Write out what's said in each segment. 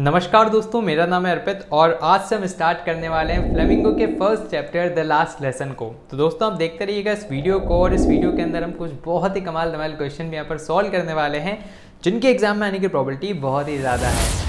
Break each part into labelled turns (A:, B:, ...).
A: नमस्कार दोस्तों मेरा नाम है अर्पित और आज से हम स्टार्ट करने वाले हैं फ्लेमिंगो के first chapter the last lesson को तो दोस्तों आप देखते रहिएगा इस वीडियो को और इस वीडियो के अंदर हम कुछ बहुत ही कमाल धमाल क्वेश्चन भी यहाँ पर सॉल्व करने वाले हैं जिनके एग्जाम में आने की प्रॉबिलिटी बहुत ही ज़्यादा है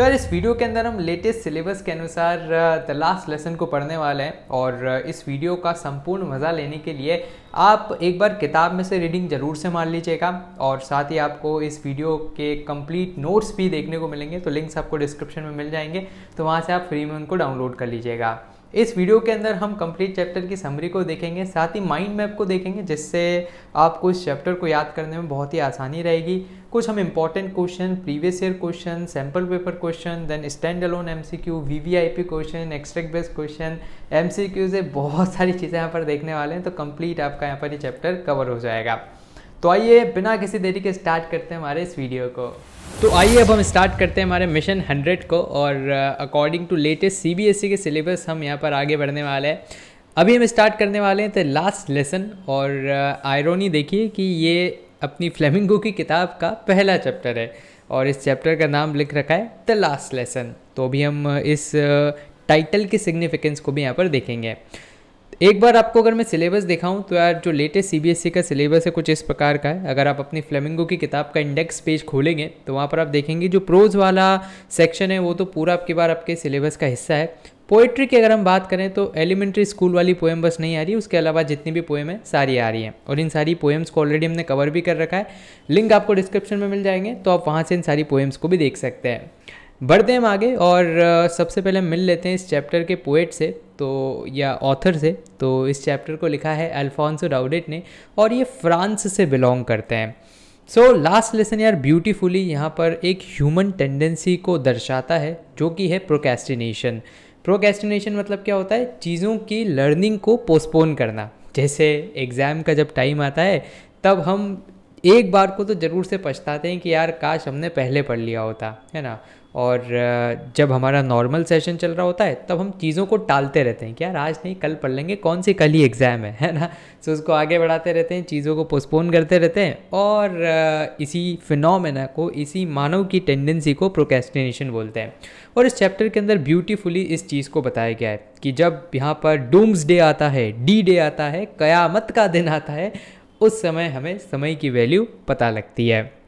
A: तो यार इस वीडियो के अंदर हम लेटेस्ट सिलेबस के अनुसार द लास्ट लेसन को पढ़ने वाले हैं और uh, इस वीडियो का संपूर्ण मज़ा लेने के लिए आप एक बार किताब में से रीडिंग ज़रूर से मान लीजिएगा और साथ ही आपको इस वीडियो के कंप्लीट नोट्स भी देखने को मिलेंगे तो लिंक्स आपको डिस्क्रिप्शन में मिल जाएंगे तो वहाँ से आप फ्री में उनको डाउनलोड कर लीजिएगा इस वीडियो के अंदर हम कंप्लीट चैप्टर की समरी को देखेंगे साथ ही माइंड मैप को देखेंगे जिससे आपको इस चैप्टर को याद करने में बहुत ही आसानी रहेगी कुछ हम important question previous year question sample paper question then stand alone M C Q V V I P question extract based question M C Q से बहुत सारी चीज़ें यहाँ पर देखने वाले हैं तो कंप्लीट आपका यहाँ पर ये चैप्टर कवर हो जाएगा तो आइए बिना किसी देरी के स्टार्ट करते हैं हमारे इस वीडियो को तो आइए अब हम स्टार्ट करते हैं हमारे मिशन 100 को और अकॉर्डिंग टू लेटेस्ट सीबीएसई के सिलेबस हम यहाँ पर आगे बढ़ने वाले हैं अभी हम स्टार्ट करने वाले हैं द लास्ट लेसन और आयरोनी uh, देखिए कि ये अपनी फ्लेमिंगो की किताब का पहला चैप्टर है और इस चैप्टर का नाम लिख रखा है द लास्ट लेसन तो अभी हम इस टाइटल के सिग्निफिकेंस को भी यहाँ पर देखेंगे एक बार आपको अगर मैं सिलेबस दिखाऊं तो यार जो लेटेस्ट सीबीएसई e का सिलेबस है कुछ इस प्रकार का है अगर आप अपनी फ्लेमिंगो की किताब का इंडेक्स पेज खोलेंगे तो वहाँ पर आप देखेंगे जो प्रोज वाला सेक्शन है वो तो पूरा आपके बार आपके सिलेबस का हिस्सा है पोइट्री की अगर हम बात करें तो एलिमेंट्री स्कूल वाली पोएम बस नहीं आ रही उसके अलावा जितनी भी पोएम है सारी आ रही हैं और इन सारी पोएम्स को ऑलरेडी हमने कवर भी कर रखा है लिंक आपको डिस्क्रिप्शन में मिल जाएंगे तो आप वहाँ से इन सारी पोएम्स को भी देख सकते हैं बढ़ते हैं हम आगे और सबसे पहले हम मिल लेते हैं इस चैप्टर के पोएट से तो या ऑथर से तो इस चैप्टर को लिखा है अल्फोंसो डाउडेट ने और ये फ्रांस से बिलोंग करते हैं सो लास्ट लेसन यार ब्यूटीफुली यहाँ पर एक ह्यूमन टेंडेंसी को दर्शाता है जो कि है प्रोकेस्टिनेशन प्रोकेस्टिनेशन मतलब क्या होता है चीज़ों की लर्निंग को पोस्टपोन करना जैसे एग्ज़ाम का जब टाइम आता है तब हम एक बार को तो ज़रूर से पछताते हैं कि यार काश हमने पहले पढ़ लिया होता है ना और जब हमारा नॉर्मल सेशन चल रहा होता है तब हम चीज़ों को टालते रहते हैं कि यार आज नहीं कल पढ़ लेंगे कौन सी कल ही एग्ज़ाम है है ना सो so, उसको आगे बढ़ाते रहते हैं चीज़ों को पोस्टपोन करते रहते हैं और इसी फिनोमेना को इसी मानव की टेंडेंसी को प्रोकेस्टिनेशन बोलते हैं और इस चैप्टर के अंदर ब्यूटीफुली इस चीज़ को बताया गया है कि जब यहाँ पर डूम्स डे आता है डी डे आता है क़यामत का दिन आता है उस समय हमें समय की वैल्यू पता लगती है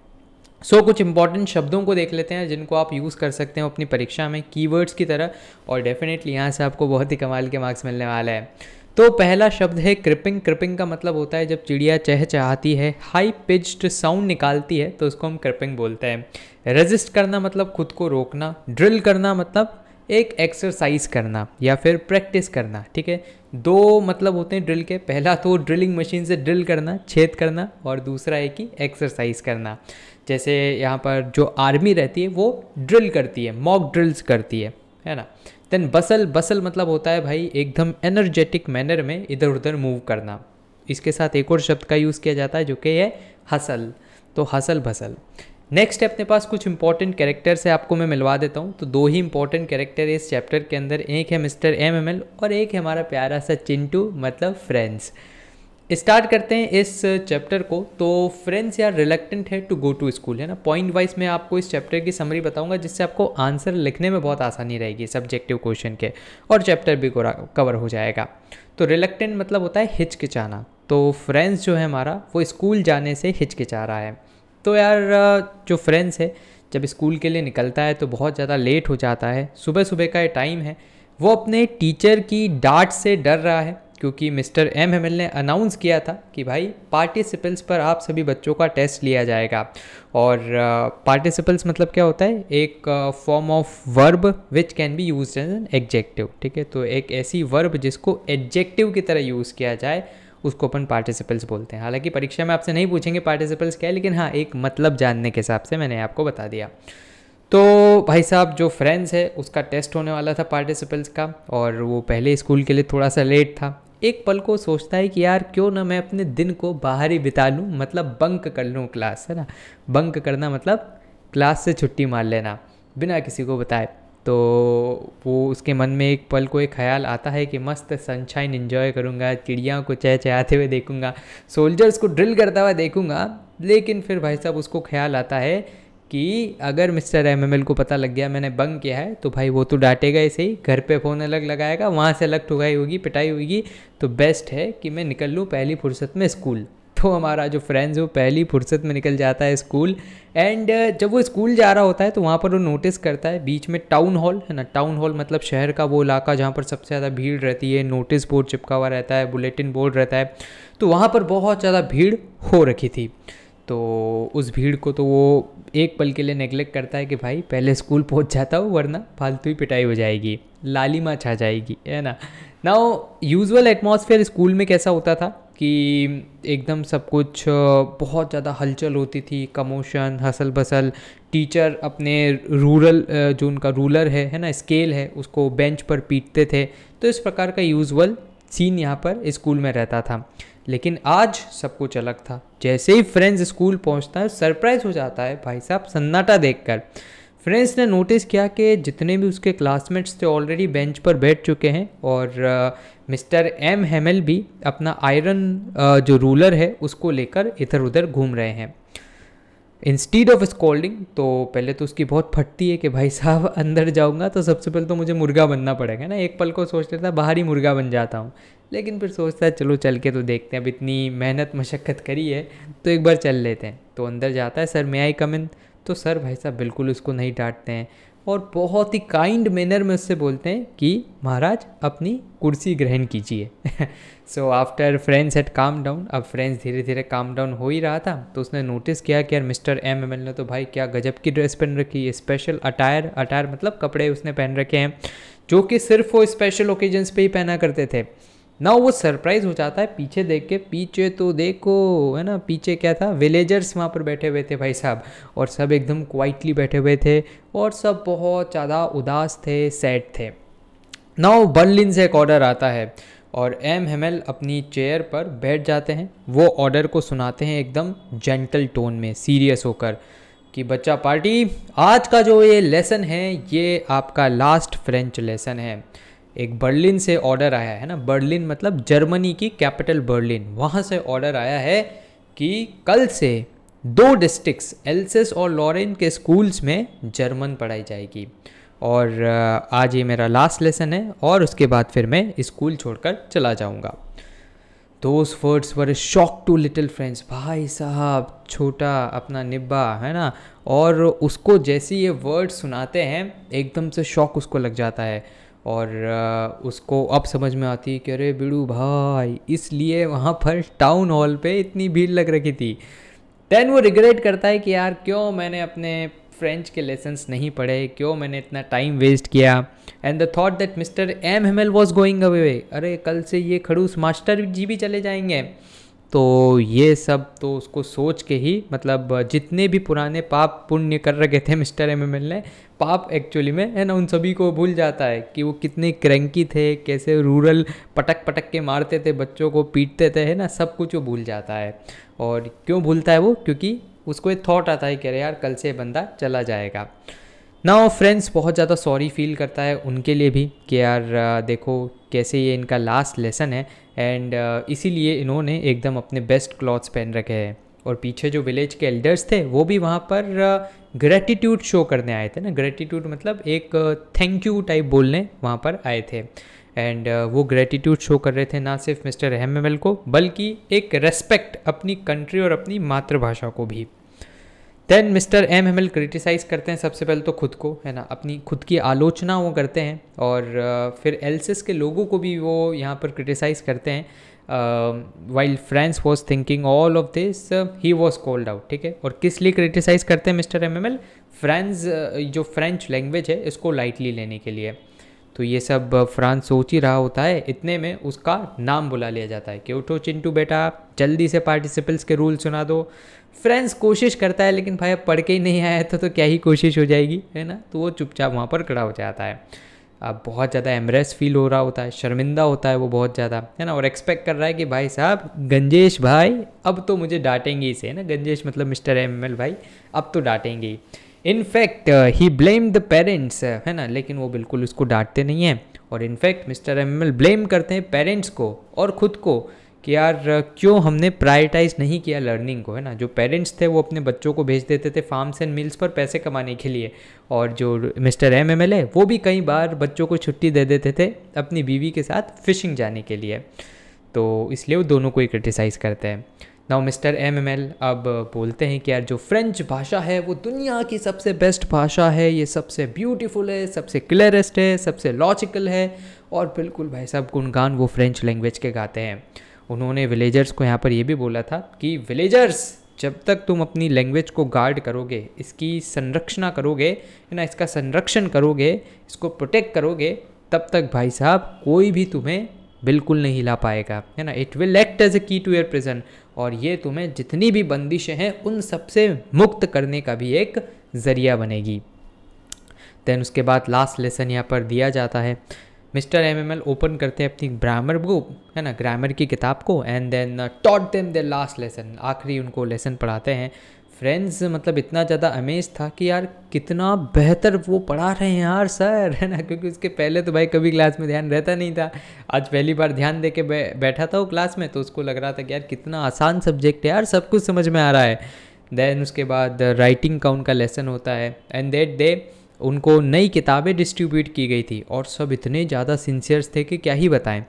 A: सो so, कुछ इंपॉर्टेंट शब्दों को देख लेते हैं जिनको आप यूज़ कर सकते हो अपनी परीक्षा में कीवर्ड्स की तरह और डेफिनेटली यहाँ से आपको बहुत ही कमाल के मार्क्स मिलने वाला है तो पहला शब्द है क्रिपिंग क्रिपिंग का मतलब होता है जब चिड़िया चहचहाती है हाई पिच्ड साउंड निकालती है तो उसको हम क्रिपिंग बोलते हैं रजिस्ट करना मतलब खुद को रोकना ड्रिल करना मतलब एक एक्सरसाइज करना या फिर प्रैक्टिस करना ठीक है दो मतलब होते हैं ड्रिल के पहला तो ड्रिलिंग मशीन से ड्रिल करना छेद करना और दूसरा है कि एक्सरसाइज करना जैसे यहाँ पर जो आर्मी रहती है वो ड्रिल करती है मॉक ड्रिल्स करती है है ना देन बसल बसल मतलब होता है भाई एकदम एनर्जेटिक मैनर में इधर उधर मूव करना इसके साथ एक और शब्द का यूज़ किया जाता है जो कि है हसल तो हसल भसल नेक्स्ट अपने पास कुछ इंपॉर्टेंट कैरेक्टर से आपको मैं मिलवा देता हूँ तो दो ही इंपॉर्टेंट कैरेक्टर इस चैप्टर के अंदर एक है मिस्टर एम एम एल और एक है हमारा प्यारा सा चिंटू मतलब फ्रेंड्स स्टार्ट करते हैं इस चैप्टर को तो फ्रेंड्स यार रिलेक्टेंट है टू गो टू स्कूल है ना पॉइंट वाइज मैं आपको इस चैप्टर की समरी बताऊंगा जिससे आपको आंसर लिखने में बहुत आसानी रहेगी सब्जेक्टिव क्वेश्चन के और चैप्टर भी कवर हो जाएगा तो रिलेक्टेंट मतलब होता है हिचकिचाना तो फ्रेंड्स जो है हमारा वो स्कूल जाने से हिचकिचा रहा है तो यार जो फ्रेंड्स है जब स्कूल के लिए निकलता है तो बहुत ज़्यादा लेट हो जाता है सुबह सुबह का टाइम है वो अपने टीचर की डांट से डर रहा है क्योंकि Mister M Hamel announce किया था कि भाई पार्टिसिपल्स पर आप सभी बच्चों का टेस्ट लिया जाएगा और पार्टिसिपल्स uh, मतलब क्या होता है एक form of verb which can be use as an adjective ठीक है तो एक ऐसी वर्ब जिसको एडजेक्टिव की तरह यूज़ किया जाए उसको अपन पार्टिसिपल्स बोलते हैं हालांकि परीक्षा में आपसे नहीं पूछेंगे पार्टिसिपल्स क्या है लेकिन हाँ एक मतलब जानने के हिसाब से मैंने आपको बता दिया तो भाई साहब जो फ्रेंड्स है उसका टेस्ट होने वाला था पार्टिसिपल्स का और वो पहले स्कूल के लिए थोड़ा सा लेट था एक पल को सोचता है कि यार क्यों ना मैं अपने दिन को बाहर ही बिता लूँ मतलब बंक कर लूँ क्लास है ना बंक करना मतलब क्लास से छुट्टी मार लेना बिना किसी को बताए तो वो उसके मन में एक पल को एक ख्याल आता है कि मस्त सनशाइन इन्जॉय करूँगा चिड़ियाँ को चह चहचहाते हुए देखूँगा सोल्जर्स को ड्रिल करता हुआ देखूँगा लेकिन फिर भाई साहब उसको ख्याल आता है कि अगर मिस्टर एम को पता लग गया मैंने बंग किया है तो भाई वो तो डांटेगा ऐसे ही घर पे फ़ोन अलग लगाएगा वहाँ से अलग ठुकाई होगी पिटाई होगी तो बेस्ट है कि मैं निकल लूँ पहली फुर्सत में स्कूल तो हमारा जो फ्रेंड्स वो पहली फुर्सत में निकल जाता है स्कूल एंड uh, जब वो स्कूल जा रहा होता है तो वहाँ पर वो नोटिस करता है बीच में टाउन हॉल है ना टाउन हॉल मतलब शहर का वो इलाका जहाँ पर सबसे ज़्यादा भीड़ रहती है नोटिस बोर्ड चिपका हुआ रहता है बुलेटिन बोर्ड रहता है तो वहाँ पर बहुत ज़्यादा भीड़ हो रखी थी तो उस भीड़ को तो वो एक पल के लिए नेग्लेक्ट करता है कि भाई पहले स्कूल पहुंच जाता हो वरना फालतू ही पिटाई हो जाएगी लालिमा छा जाएगी है ना ना यूजुअल एटमॉस्फेयर स्कूल में कैसा होता था कि एकदम सब कुछ बहुत ज़्यादा हलचल होती थी कमोशन हसल बसल टीचर अपने रूरल जो उनका रूलर है है ना स्केल है उसको बेंच पर पीटते थे तो इस प्रकार का यूजुअल सीन यहाँ पर स्कूल में रहता था लेकिन आज सब कुछ अलग था जैसे ही फ्रेंड्स स्कूल पहुंचता है सरप्राइज हो जाता है भाई साहब सन्नाटा देखकर फ्रेंड्स ने नोटिस किया कि जितने भी उसके क्लासमेट्स थे ऑलरेडी बेंच पर बैठ चुके हैं और मिस्टर एम हेमल भी अपना आयरन जो रूलर है उसको लेकर इधर उधर घूम रहे हैं इंस्टीड ऑफ स्कॉल्डिंग तो पहले तो उसकी बहुत फटती है कि भाई साहब अंदर जाऊंगा तो सबसे पहले तो मुझे मुर्गा बनना पड़ेगा ना एक पल को सोच लेता बाहर ही मुर्गा बन जाता हूँ लेकिन फिर सोचता है चलो चल के तो देखते हैं अब इतनी मेहनत मशक्क़त करी है तो एक बार चल लेते हैं तो अंदर जाता है सर मे आई कम इन तो सर भाई साहब बिल्कुल उसको नहीं डांटते हैं और बहुत ही काइंड मैनर में उससे बोलते हैं कि महाराज अपनी कुर्सी ग्रहण कीजिए so after Franz at calm down अब फ्रेंड्स धीरे धीरे काम डाउन हो ही रहा था तो उसने नोटिस किया कि यार मिस्टर एम एम एल ने तो भाई क्या गजब की ड्रेस पहन रखी है स्पेशल अटायर अटायर मतलब कपड़े उसने पहन रखे हैं जो कि सिर्फ वो स्पेशल ओकेजन्स पे ही पहना करते थे ना वो सरप्राइज हो जाता है पीछे देख के पीछे तो देखो है ना पीछे क्या था विलेजर्स वहाँ पर बैठे हुए थे भाई साहब और सब एकदम क्वाइटली बैठे हुए थे और सब बहुत ज़्यादा उदास थे सैड थे वो बर्लिन से एक ऑर्डर आता है और एम हेमल अपनी चेयर पर बैठ जाते हैं वो ऑर्डर को सुनाते हैं एकदम जेंटल टोन में सीरियस होकर कि बच्चा पार्टी आज का जो ये लेसन है ये आपका लास्ट फ्रेंच लेसन है एक बर्लिन से ऑर्डर आया है ना बर्लिन मतलब जर्मनी की कैपिटल बर्लिन वहाँ से ऑर्डर आया है कि कल से दो डिस्ट्रिक्स एल्सेस और लॉरेन के स्कूल्स में जर्मन पढ़ाई जाएगी और आज ये मेरा लास्ट लेसन है और उसके बाद फिर मैं स्कूल छोड़कर चला जाऊँगा those words were shock to little Franz भाई साहब छोटा अपना निब्बा है ना और उसको जैसे ये वर्ड सुनाते हैं एकदम से शॉक उसको लग जाता है और उसको अब समझ में आती कि अरे बिड़ू भाई इसलिए वहाँ पर टाउन हॉल पे इतनी भीड़ लग रखी थी देन वो रिग्रेट करता है कि यार क्यों मैंने अपने फ्रेंच के लेसन्स नहीं पढ़े क्यों मैंने इतना टाइम वेस्ट किया and the thought that Mister M Hamel was going away अरे कल से ये खड़ूस मास्टर जी भी चले जाएंगे तो ये सब तो उसको सोच के ही मतलब जितने भी पुराने पाप पुण्य कर रखे थे मिस्टर एम एम एल ने पाप एक्चुअली में है ना उन सभी को भूल जाता है कि वो कितने क्रैंकी थे कैसे रूरल पटक पटक के मारते थे बच्चों को पीटते थे है ना सब कुछ वो भूल जाता है और क्यों भूलता है वो क्योंकि उसको एक थॉट आता है कि अरे यार कल से बंदा चला जाएगा ना फ्रेंड्स बहुत ज़्यादा सॉरी फील करता है उनके लिए भी कि यार देखो कैसे ये इनका लास्ट लेसन है एंड uh, इसीलिए इन्होंने एकदम अपने बेस्ट क्लॉथ्स पहन रखे हैं और पीछे जो विलेज के एल्डर्स थे वो भी वहाँ पर ग्रेटिट्यूड uh, शो करने आए थे ना ग्रेटिट्यूड मतलब एक थैंक यू टाइप बोलने वहाँ पर आए थे एंड uh, वो ग्रेटिट्यूड शो कर रहे थे ना सिर्फ मिस्टर एम को बल्कि एक रेस्पेक्ट अपनी कंट्री और अपनी मातृभाषा को भी then Mister M Hamel criticise करते हैं सबसे पहले तो खुद को है ना अपनी खुद की आलोचना वो करते हैं और फिर एल्सिस के लोगों को भी वो यहाँ पर क्रिटिसाइज़ करते हैं while Franz was thinking all of this he was called out ठीक है और किस लिए क्रिटिसाइज़ करते हैं Mister M Hamel Franz जो फ्रेंच लैंग्वेज है इसको लाइटली लेने के लिए तो ये सब फ्रांस सोच ही रहा होता है इतने में उसका नाम बुला लिया जाता है कि उठो चिंटू बेटा जल्दी से पार्टिसिपल्स के रूल सुना दो फ्रेंड्स कोशिश करता है लेकिन भाई अब पढ़ के ही नहीं आया था तो, तो क्या ही कोशिश हो जाएगी है ना तो वो चुपचाप वहाँ पर खड़ा हो जाता है अब बहुत ज़्यादा एमरेस फील हो रहा होता है शर्मिंदा होता है वो बहुत ज़्यादा है ना और एक्सपेक्ट कर रहा है कि भाई साहब गंजेश भाई अब तो मुझे डांटेंगे इसे है ना गंजेश मतलब मिस्टर एम भाई अब तो डांटेंगे ही in fact he blame the parents है ना लेकिन वो बिल्कुल उसको डांटते नहीं हैं और इनफैक्ट मिस्टर एम ब्लेम करते हैं पेरेंट्स को और ख़ुद को कि यार क्यों हमने प्रायोरिटाइज़ नहीं किया लर्निंग को है ना जो पेरेंट्स थे वो अपने बच्चों को भेज देते थे फार्म्स एंड मिल्स पर पैसे कमाने के लिए और जो मिस्टर एम एम एल है वो भी कई बार बच्चों को छुट्टी दे देते थे अपनी बीवी के साथ फिशिंग जाने के लिए तो इसलिए वो दोनों को ही क्रिटिसाइज़ करते हैं now Mister M Hamel अब बोलते हैं कि यार जो फ्रेंच भाषा है वो दुनिया की सबसे बेस्ट भाषा है ये सबसे ब्यूटीफुल है सबसे क्लियरेस्ट है सबसे लॉजिकल है और बिल्कुल भाई साहब गुणगान वो फ्रेंच लैंग्वेज के गाते हैं उन्होंने विलेजर्स को यहाँ पर ये भी बोला था कि विलेजर्स जब तक तुम अपनी लैंग्वेज को गार्ड करोगे इसकी संरक्षणा करोगे है ना इसका संरक्षण करोगे इसको प्रोटेक्ट करोगे तब तक भाई साहब कोई भी तुम्हें बिल्कुल नहीं ला पाएगा है ना it will act as a key to your prison और ये तुम्हें जितनी भी बंदिशें हैं उन सबसे मुक्त करने का भी एक ज़रिया बनेगी देन उसके बाद लास्ट लेसन यहाँ पर दिया जाता है मिस्टर एमएमएल ओपन करते हैं अपनी ग्रामर बुक है ना ग्रामर की किताब को and then taught them the last lesson आखिरी उनको लेसन पढ़ाते हैं फ्रेंड्स मतलब इतना ज़्यादा अमेज था कि यार कितना बेहतर वो पढ़ा रहे हैं यार सर है ना क्योंकि उसके पहले तो भाई कभी क्लास में ध्यान रहता नहीं था आज पहली बार ध्यान दे के बै, बैठा था वो क्लास में तो उसको लग रहा था कि यार कितना आसान सब्जेक्ट है यार सब कुछ समझ में आ रहा है देन उसके बाद राइटिंग uh, का उनका लेसन होता है एंड देट दे उनको नई किताबें डिस्ट्रीब्यूट की गई थी और सब इतने ज़्यादा सिंसियर्स थे कि क्या ही बताएं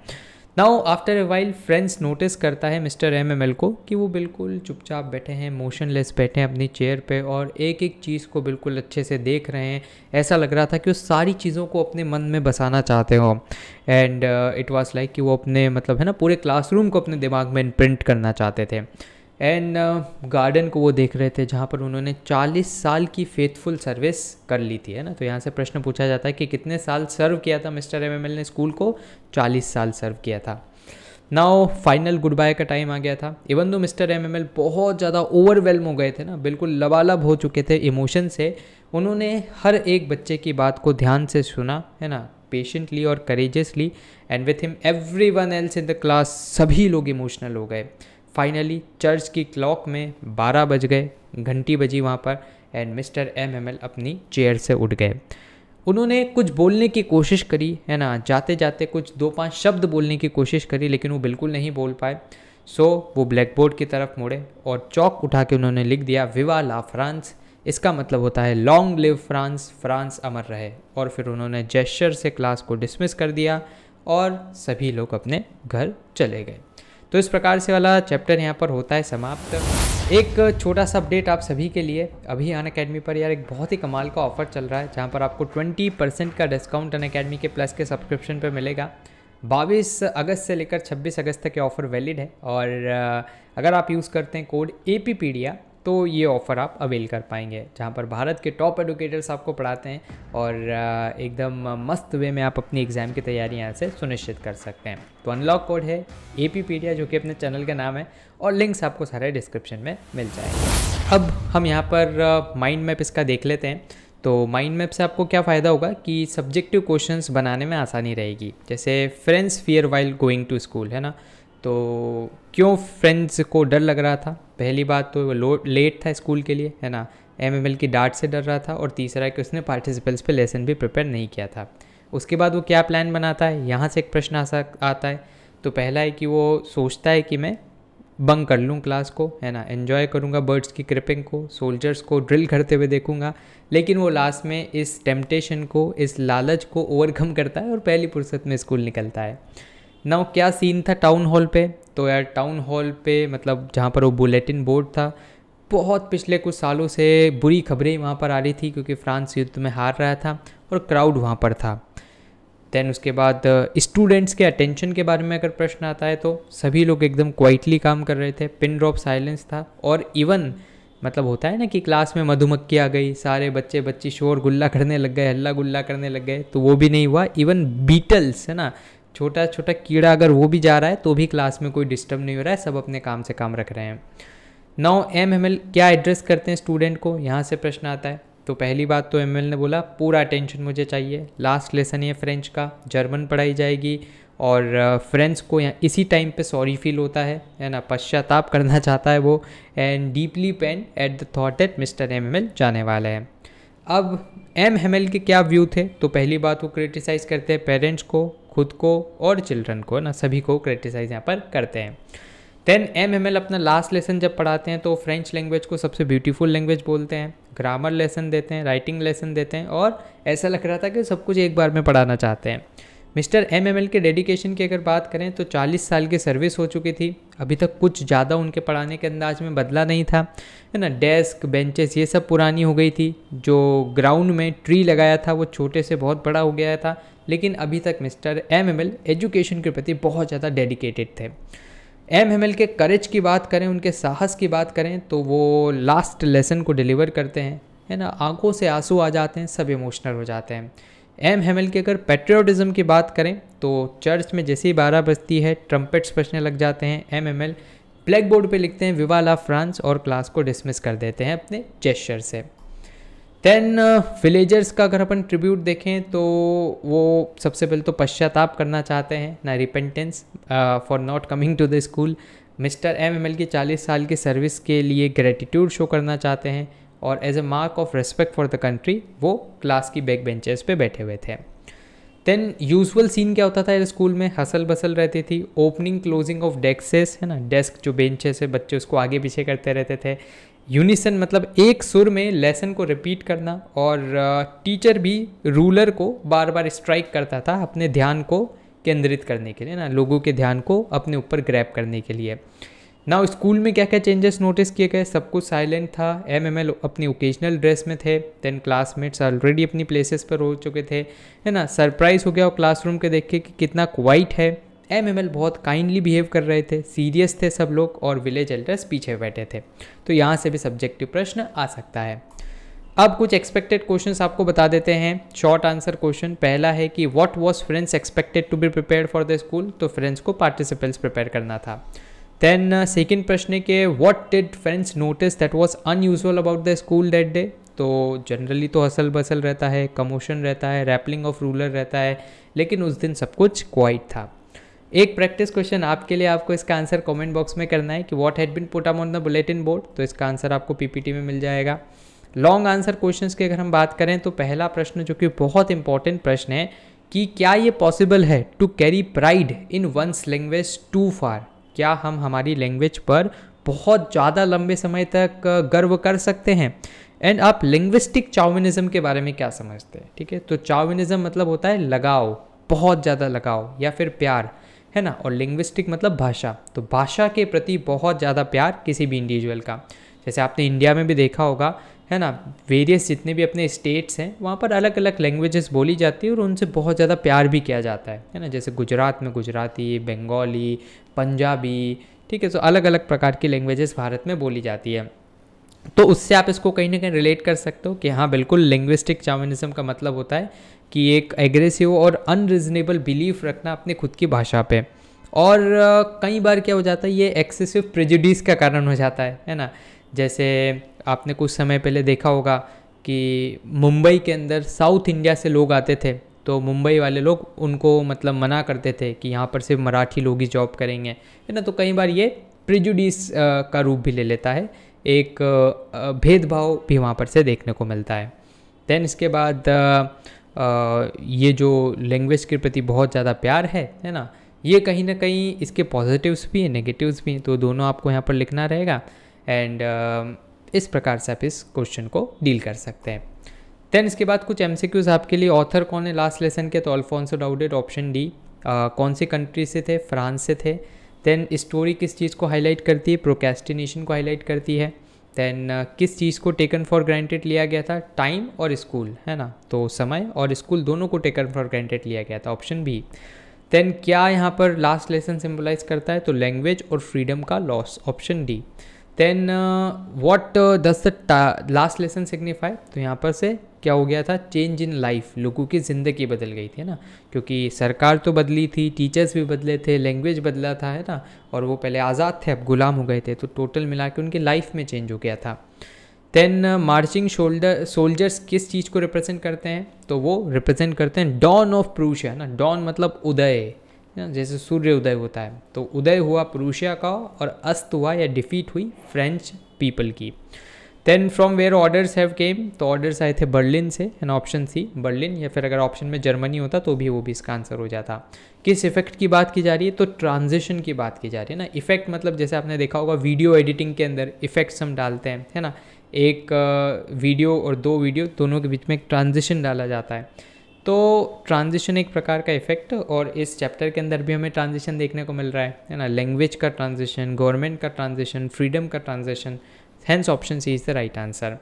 A: now after a while Franz notice करता है मिस्टर एम एम एल को कि वो बिल्कुल चुपचाप बैठे हैं मोशनलेस बैठे हैं अपनी चेयर पे और एक एक चीज़ को बिल्कुल अच्छे से देख रहे हैं ऐसा लग रहा था कि वो सारी चीज़ों को अपने मन में बसाना चाहते हो एंड इट वॉज़ लाइक कि वो अपने मतलब है ना पूरे क्लासरूम को अपने दिमाग में प्रिंट करना चाहते थे एंड गार्डन uh, को वो देख रहे थे जहाँ पर उन्होंने 40 साल की फेथफुल सर्विस कर ली थी है ना तो यहाँ से प्रश्न पूछा जाता है कि कितने साल सर्व किया था मिस्टर एम ने स्कूल को 40 साल सर्व किया था नाउ फाइनल गुड बाय का टाइम आ गया था इवन दो मिस्टर एम बहुत ज़्यादा ओवरवेलम हो गए थे ना बिल्कुल लबालब हो चुके थे इमोशन से उन्होंने हर एक बच्चे की बात को ध्यान से सुना है ना पेशेंटली और courageously and with him everyone else in the class सभी लोग इमोशनल हो गए फाइनली चर्च की क्लॉक में बारह बज गए घंटी बजी वहाँ पर and Mister M Hamel अपनी चेयर से उठ गए उन्होंने कुछ बोलने की कोशिश करी है ना जाते जाते कुछ दो पांच शब्द बोलने की कोशिश करी लेकिन वो बिल्कुल नहीं बोल पाए सो वो ब्लैक बोर्ड की तरफ मुड़े और चौक उठा के उन्होंने लिख दिया विवा ला फ्रांस इसका मतलब होता है लॉन्ग लिव फ्रांस फ्रांस अमर रहे और फिर उन्होंने जेस्चर से क्लास को डिसमिस कर दिया और सभी लोग अपने घर चले गए तो इस प्रकार से वाला चैप्टर यहाँ पर होता है समाप्त एक छोटा सा अपडेट आप सभी के लिए अभी अन अकेडमी पर यार एक बहुत ही कमाल का ऑफर चल रहा है जहाँ पर आपको 20 परसेंट का डिस्काउंट अन अकेडमी के प्लस के सब्सक्रिप्शन पर मिलेगा बाईस अगस्त से लेकर 26 अगस्त तक ये ऑफ़र वैलिड है और अगर आप यूज़ करते हैं कोड ए तो ये ऑफ़र आप अवेल कर पाएंगे जहाँ पर भारत के टॉप एडुकेटर्स आपको पढ़ाते हैं और एकदम मस्त वे में आप अपनी एग्ज़ाम की तैयारी यहाँ से सुनिश्चित कर सकते हैं तो अनलॉक कोड है ए जो कि अपने चैनल का नाम है और लिंक्स आपको सारे डिस्क्रिप्शन में मिल जाएंगे अब हम यहाँ पर माइंड मैप इसका देख लेते हैं तो माइंड मैप से आपको क्या फ़ायदा होगा कि सब्जेक्टिव क्वेश्चंस बनाने में आसानी रहेगी जैसे Franz fear while going to school है ना तो क्यों फ्रेंड्स को डर लग रहा था पहली बात तो वो लेट था स्कूल के लिए है ना एम की डांट से डर रहा था और तीसरा कि उसने पार्टिसिपेंट्स पे लेसन भी प्रिपेयर नहीं किया था उसके बाद वो क्या प्लान बनाता है यहाँ से एक प्रश्न आ आता है तो पहला है कि वो सोचता है कि मैं बंक कर लूँ क्लास को है ना एन्जॉय करूँगा बर्ड्स की क्रिपिंग को सोल्जर्स को ड्रिल करते हुए देखूँगा लेकिन वो लास्ट में इस टेम्पटेशन को इस लालच को ओवरकम करता है और पहली फुर्सत में स्कूल निकलता है नाउ क्या सीन था टाउन हॉल पे तो यार टाउन हॉल पे मतलब जहाँ पर वो बुलेटिन बोर्ड था बहुत पिछले कुछ सालों से बुरी खबरें वहाँ पर आ रही थी क्योंकि फ्रांस युद्ध में हार रहा था और क्राउड वहाँ पर था देन उसके बाद स्टूडेंट्स uh, के अटेंशन के बारे में अगर प्रश्न आता है तो सभी लोग एकदम क्वाइटली काम कर रहे थे पिन ड्रॉप साइलेंस था और इवन मतलब होता है ना कि क्लास में मधुमक्खी आ गई सारे बच्चे बच्ची शोर गुल्ला करने लग गए हल्ला गुल्ला करने लग गए तो वो भी नहीं हुआ इवन बीटल्स है ना छोटा छोटा कीड़ा अगर वो भी जा रहा है तो भी क्लास में कोई डिस्टर्ब नहीं हो रहा है सब अपने काम से काम रख रहे हैं नौ एम एम एल क्या एड्रेस करते हैं स्टूडेंट को यहाँ से प्रश्न आता है तो पहली बात तो एम एल ने बोला पूरा अटेंशन मुझे चाहिए लास्ट लेसन ये फ्रेंच का जर्मन पढ़ाई जाएगी और फ्रेंड्स को यहाँ इसी टाइम पे सॉरी फील होता है है ना पश्चाताप करना चाहता है वो and deeply pain at the thought at Mister M Hamel जाने वाला है अब एम एम एल के क्या व्यू थे तो पहली बात वो क्रिटिसाइज़ करते हैं पेरेंट्स को खुद को और चिल्ड्रन को ना सभी को क्रिटिसाइज यहाँ पर करते हैं देन एम एम एल अपना लास्ट लेसन जब पढ़ाते हैं तो फ्रेंच लैंग्वेज को सबसे ब्यूटीफुल लैंग्वेज बोलते हैं ग्रामर लेसन देते हैं राइटिंग लेसन देते हैं और ऐसा लग रहा था कि सब कुछ एक बार में पढ़ाना चाहते हैं मिस्टर एम एम एल के डेडिकेशन की अगर बात करें तो 40 साल की सर्विस हो चुकी थी अभी तक कुछ ज़्यादा उनके पढ़ाने के अंदाज में बदला नहीं था है ना डेस्क बेंचेस ये सब पुरानी हो गई थी जो ग्राउंड में ट्री लगाया था वो छोटे से बहुत बड़ा हो गया था लेकिन अभी तक Mister M Hamel education के प्रति बहुत ज़्यादा डेडिकेटेड थे एम एम एल के करेज की बात करें उनके साहस की बात करें तो वो लास्ट लेसन को डिलीवर करते हैं है ना आंखों से आंसू आ जाते हैं सब इमोशनल हो जाते हैं एम एल के अगर पेट्रियाटिज़म की बात करें तो चर्च में जैसे ही बारह बजती है ट्रम्पेट्स बजने लग जाते हैं M Hamel blackboard पर लिखते हैं विवा ला फ्रांस और क्लास को डिसमिस कर देते हैं अपने जेस्चर से देन विलेजर्स uh, का अगर अपन ट्रिब्यूट देखें तो वो सबसे पहले तो पश्चाताप करना चाहते हैं ना repentance for not coming to the school Mister M Hamel की चालीस साल की सर्विस के लिए ग्रेटिट्यूड शो करना चाहते हैं और as a mark of respect for the country वो क्लास की बैक बेंचेस पे बैठे हुए थे देन यूजुअल सीन क्या होता था स्कूल में हसल बसल रहती थी ओपनिंग क्लोजिंग ऑफ डेस्क है ना डेस्क जो बेंचेस है बच्चे उसको आगे पीछे करते रहते थे यूनिसन मतलब एक सुर में लेसन को रिपीट करना और टीचर uh, भी रूलर को बार बार स्ट्राइक करता था अपने ध्यान को केंद्रित करने के लिए ना लोगों के ध्यान को अपने ऊपर ग्रैप करने के लिए ना स्कूल में क्या क्या चेंजेस नोटिस किए गए सब कुछ साइलेंट था एम एम एल अपनी ओकेजनल ड्रेस में थे देन क्लासमेट्स ऑलरेडी अपनी प्लेसेस पर हो चुके थे है ना सरप्राइज़ हो गया क्लासरूम के देख के कि कितना क्वाइट है एम एम एल बहुत काइंडली बिहेव कर रहे थे सीरियस थे सब लोग और विलेज एल्डर्स पीछे बैठे थे तो यहाँ से भी सब्जेक्टिव प्रश्न आ सकता है अब कुछ एक्सपेक्टेड क्वेश्चंस आपको बता देते हैं शॉर्ट आंसर क्वेश्चन पहला है कि what was Franz expected to be prepare for the school तो फ्रेंड्स को पार्टिसिपेंट्स प्रिपेयर करना था देन सेकेंड uh, प्रश्न के what did Franz notice that was unusual about the school that day तो जनरली तो हसल बसल रहता है कमोशन रहता है रैपलिंग ऑफ रूलर रहता है लेकिन उस दिन सब कुछ क्वाइट था एक प्रैक्टिस क्वेश्चन आपके लिए आपको इसका आंसर कमेंट बॉक्स में करना है कि what had been put up on the bulletin board तो इसका आंसर आपको पीपीटी में मिल जाएगा लॉन्ग आंसर क्वेश्चन की अगर हम बात करें तो पहला प्रश्न जो कि बहुत इंपॉर्टेंट प्रश्न है कि क्या ये पॉसिबल है to carry pride in one's language too far क्या हम हमारी लैंग्वेज पर बहुत ज़्यादा लंबे समय तक गर्व कर सकते हैं एंड आप लिंग्विस्टिक चाउविनिज़म के बारे में क्या समझते हैं ठीक है तो चाउविनिज्म मतलब होता है लगाओ बहुत ज़्यादा लगाओ या फिर प्यार है ना और लिंग्विस्टिक मतलब भाषा तो भाषा के प्रति बहुत ज़्यादा प्यार किसी भी इंडिविजुअल का जैसे आपने इंडिया में भी देखा होगा है ना वेरियस जितने भी अपने स्टेट्स हैं वहाँ पर अलग अलग लैंग्वेजेस बोली जाती है और उनसे बहुत ज़्यादा प्यार भी किया जाता है है ना जैसे गुजरात में गुजराती बंगाली पंजाबी ठीक है तो अलग अलग प्रकार की लैंग्वेजेस भारत में बोली जाती है तो उससे आप इसको कहीं ना कहीं रिलेट कर सकते हो कि हाँ बिल्कुल लिंग्विस्टिक चार्मिनिज्म का मतलब होता है कि एक एग्रेसिव और अनरिजनेबल बिलीफ रखना अपने खुद की भाषा पे और कई बार क्या हो जाता है ये एक्सेसिव प्रेजिडिस का कारण हो जाता है है ना जैसे आपने कुछ समय पहले देखा होगा कि मुंबई के अंदर साउथ इंडिया से लोग आते थे तो मुंबई वाले लोग उनको मतलब मना करते थे कि यहाँ पर सिर्फ मराठी लोग ही जॉब करेंगे है ना तो कई बार ये प्रिजुडिस का रूप भी ले लेता है एक भेदभाव भी वहाँ पर से देखने को मिलता है देन इसके बाद ये जो लैंग्वेज के प्रति बहुत ज़्यादा प्यार है है ना ये कहीं ना कहीं इसके पॉजिटिव्स भी हैं नेगेटिव्स भी हैं तो दोनों आपको यहाँ पर लिखना रहेगा एंड इस प्रकार से आप इस क्वेश्चन को डील कर सकते हैं देन इसके बाद कुछ एम आपके लिए ऑथर कौन है लास्ट लेसन के तो अल्फोंसो डाउडेड ऑप्शन डी कौन सी कंट्री से थे फ्रांस से थे देन स्टोरी किस चीज़ को हाईलाइट करती है प्रोकेस्टिनेशन को हाईलाइट करती है देन uh, किस चीज़ को टेकन फॉर ग्रांटेड लिया गया था टाइम और स्कूल है ना तो समय और स्कूल दोनों को टेकन फॉर ग्रांटेड लिया गया था ऑप्शन बी देन क्या यहाँ पर लास्ट लेसन सिम्बलाइज करता है तो लैंग्वेज और फ्रीडम का loss option D then what does the last lesson signify तो यहाँ पर से क्या हो गया था चेंज इन लाइफ लोगों की ज़िंदगी बदल गई थी ना क्योंकि सरकार तो बदली थी टीचर्स भी बदले थे लैंग्वेज बदला था है ना और वो पहले आज़ाद थे अब गुलाम हो गए थे तो टोटल मिला के उनकी लाइफ में चेंज हो गया था देन मार्चिंग शोल्डर सोल्जर्स किस चीज़ को रिप्रेजेंट करते हैं तो वो रिप्रेजेंट करते हैं डॉन ऑफ प्रूशिया ना डॉन मतलब उदय ना जैसे सूर्य उदय होता है तो उदय हुआ प्रूशिया का और अस्त हुआ या डिफीट हुई फ्रेंच पीपल की then from where orders have came तो ऑर्डर्स आए थे बर्लिन से एंड ऑप्शन सी बर्लिन या फिर अगर ऑप्शन में जर्मनी होता तो भी वो भी इसका आंसर हो जाता किस इफेक्ट की बात की जा रही है तो ट्रांजिशन की बात की जा रही है ना इफेक्ट मतलब जैसे आपने देखा होगा वीडियो एडिटिंग के अंदर इफेक्ट्स हम डालते हैं है ना एक वीडियो और दो वीडियो दोनों के बीच में एक ट्रांजिशन डाला जाता है तो ट्रांजिशन एक प्रकार का इफेक्ट और इस चैप्टर के अंदर भी हमें ट्रांजिशन देखने को मिल रहा है है ना लैंग्वेज का ट्रांजिशन गवर्नमेंट का ट्रांजिशन फ्रीडम का transition hence option C is the right answer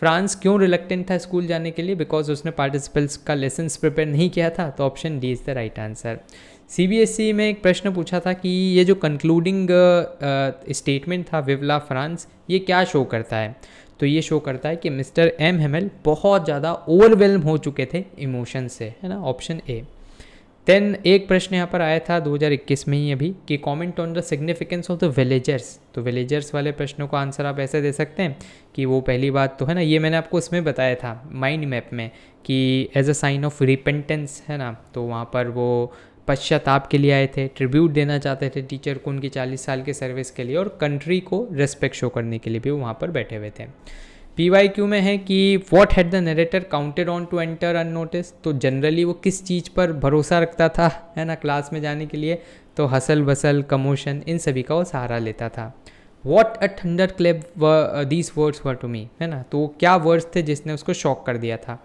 A: Franz क्यों रिलेक्टेंट था स्कूल जाने के लिए बिकॉज उसने पार्टिसिपेंट्स का लेसन प्रिपेयर नहीं किया था तो option D is the right answer C में एक प्रश्न पूछा था कि ये जो कंक्लूडिंग स्टेटमेंट uh, uh, था विवला फ्रांस ये क्या शो करता है तो ये शो करता है कि मिस्टर एम हेमल बहुत ज़्यादा ओवरवेलम हो चुके थे इमोशन से है ना ऑप्शन ए देन एक प्रश्न यहाँ पर आया था 2021 में ही अभी कि comment on the significance of the villagers तो विलेजर्स वाले प्रश्नों का आंसर आप ऐसे दे सकते हैं कि वो पहली बात तो है ना ये मैंने आपको उसमें बताया था माइंड मैप में कि as a sign of repentance है ना तो वहाँ पर वो पश्चाताप के लिए आए थे ट्रिब्यूट देना चाहते थे टीचर को उनकी चालीस साल के सर्विस के लिए और कंट्री को रेस्पेक्ट शो करने के लिए भी वहाँ पर बैठे हुए थे पी वाई क्यू में है कि what had the narrator counted on to enter notice तो जनरली वो किस चीज़ पर भरोसा रखता था है ना क्लास में जाने के लिए तो हसल बसल कमोशन इन सभी का वो सहारा लेता था what a thunder clap these words were to me है ना तो क्या वर्ड्स थे जिसने उसको शॉक कर दिया था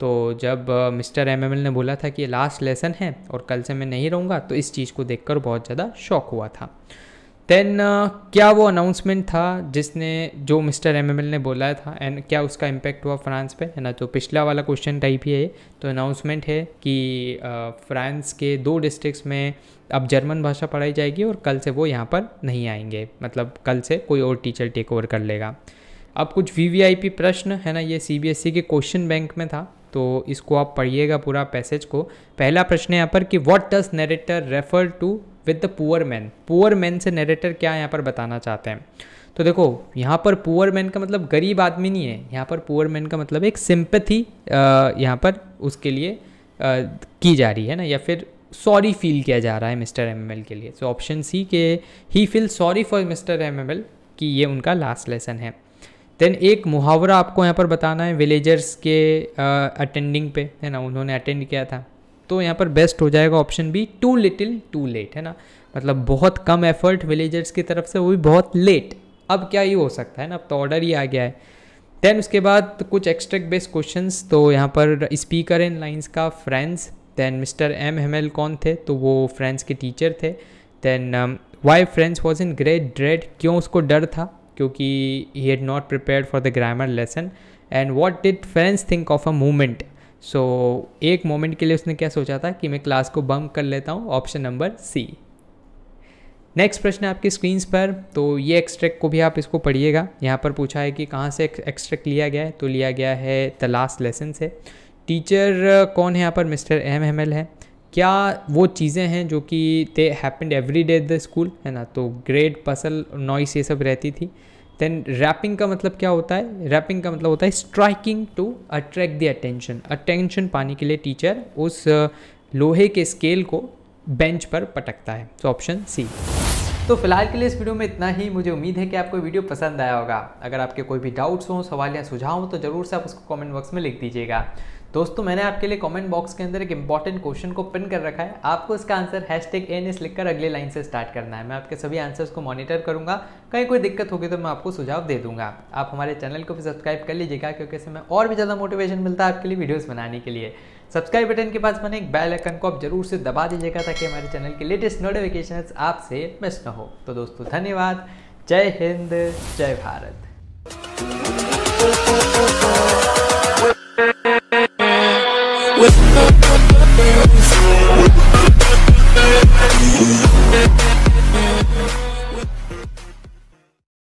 A: तो जब मिस्टर uh, एम ने बोला था कि लास्ट लेसन है और कल से मैं नहीं रहूँगा तो इस चीज़ को देखकर बहुत ज़्यादा शौक हुआ था देन uh, क्या वो अनाउंसमेंट था जिसने जो मिस्टर एम ने बोला था एंड क्या उसका इम्पैक्ट हुआ फ्रांस पे है ना तो पिछला वाला क्वेश्चन टाइप ही है तो अनाउंसमेंट है कि फ्रांस uh, के दो डिस्ट्रिक्ट्स में अब जर्मन भाषा पढ़ाई जाएगी और कल से वो यहाँ पर नहीं आएंगे मतलब कल से कोई और टीचर टेक ओवर कर लेगा अब कुछ वी प्रश्न है ना ये सी e के क्वेश्चन बैंक में था तो इसको आप पढ़िएगा पूरा पैसेज को पहला प्रश्न यहाँ पर कि what does narrator refer to with the poor man poor man से नरेटर क्या यहाँ पर बताना चाहते हैं तो देखो यहाँ पर पुअर मैन का मतलब गरीब आदमी नहीं है यहाँ पर पुअर मैन का मतलब एक सिंपथी यहाँ पर उसके लिए आ, की जा रही है ना या फिर सॉरी फील किया जा रहा है मिस्टर एम के लिए सो ऑप्शन सी के he feel sorry for Mister M कि ये उनका लास्ट लेसन है देन एक मुहावरा आपको यहाँ पर बताना है विलेजर्स के अटेंडिंग पे है ना उन्होंने अटेंड किया था तो यहाँ पर बेस्ट हो जाएगा option B too little too late है ना मतलब बहुत कम एफर्ट विलेजर्स की तरफ से वो भी बहुत लेट अब क्या ही हो सकता है ना अब तो ऑर्डर ही आ गया है देन उसके बाद कुछ एक्स्ट्रैक्ट बेस्ड क्वेश्चन तो यहाँ पर स्पीकर इन लाइन्स का Franz then Mister M Hamel कौन थे तो वो फ्रेंड्स के टीचर थे then why Franz was in great dread क्यों उसको डर था क्योंकि he had not prepare for the grammar lesson and what did Franz think of a movement so so, एक मोमेंट के लिए उसने क्या सोचा था कि मैं क्लास को बम कर लेता हूँ ऑप्शन नंबर सी नेक्स्ट प्रश्न है आपके स्क्रीन्स पर तो ये एक्सट्रैक्ट को भी आप इसको पढ़िएगा यहाँ पर पूछा है कि कहाँ से एक्सट्रैक्ट लिया गया है तो लिया गया है द लास्ट लेसन से टीचर कौन है यहाँ पर मिस्टर एम एम एल है क्या वो चीज़ें हैं जो कि they happened every day the school है ना तो ग्रेड पसल नॉइस ये सब रहती थी देन रैपिंग का मतलब क्या होता है रैपिंग का मतलब होता है striking to attract the attention attention पाने के लिए टीचर उस uh, लोहे के स्केल को बेंच पर पटकता है सो ऑप्शन सी तो फिलहाल के लिए इस वीडियो में इतना ही मुझे उम्मीद है कि आपको वीडियो पसंद आया होगा अगर आपके कोई भी डाउट्स हों सवाल या सुझाव हो तो ज़रूर से आप उसको कमेंट बॉक्स में लिख दीजिएगा दोस्तों मैंने आपके लिए कमेंट बॉक्स के अंदर एक इंपॉर्टेंट क्वेश्चन को पिन कर रखा है आपको इसका answer hashtag N S लिखकर अगले लाइन से स्टार्ट करना है मैं आपके सभी आंसर्स को मॉनिटर करूंगा कहीं कोई दिक्कत होगी तो मैं आपको सुझाव दे दूंगा आप हमारे चैनल को भी सब्सक्राइब कर लीजिएगा क्योंकि इसमें और भी ज़्यादा मोटिवेशन मिलता है आपके लिए वीडियोज़ बनाने के लिए सब्सक्राइब बटन के पास बने एक बेल आइकन को आप जरूर से दबा दीजिएगा ताकि हमारे चैनल के लेटेस्ट नोटिफिकेशन आपसे मिस ना हो तो दोस्तों धन्यवाद जय हिंद जय भारत with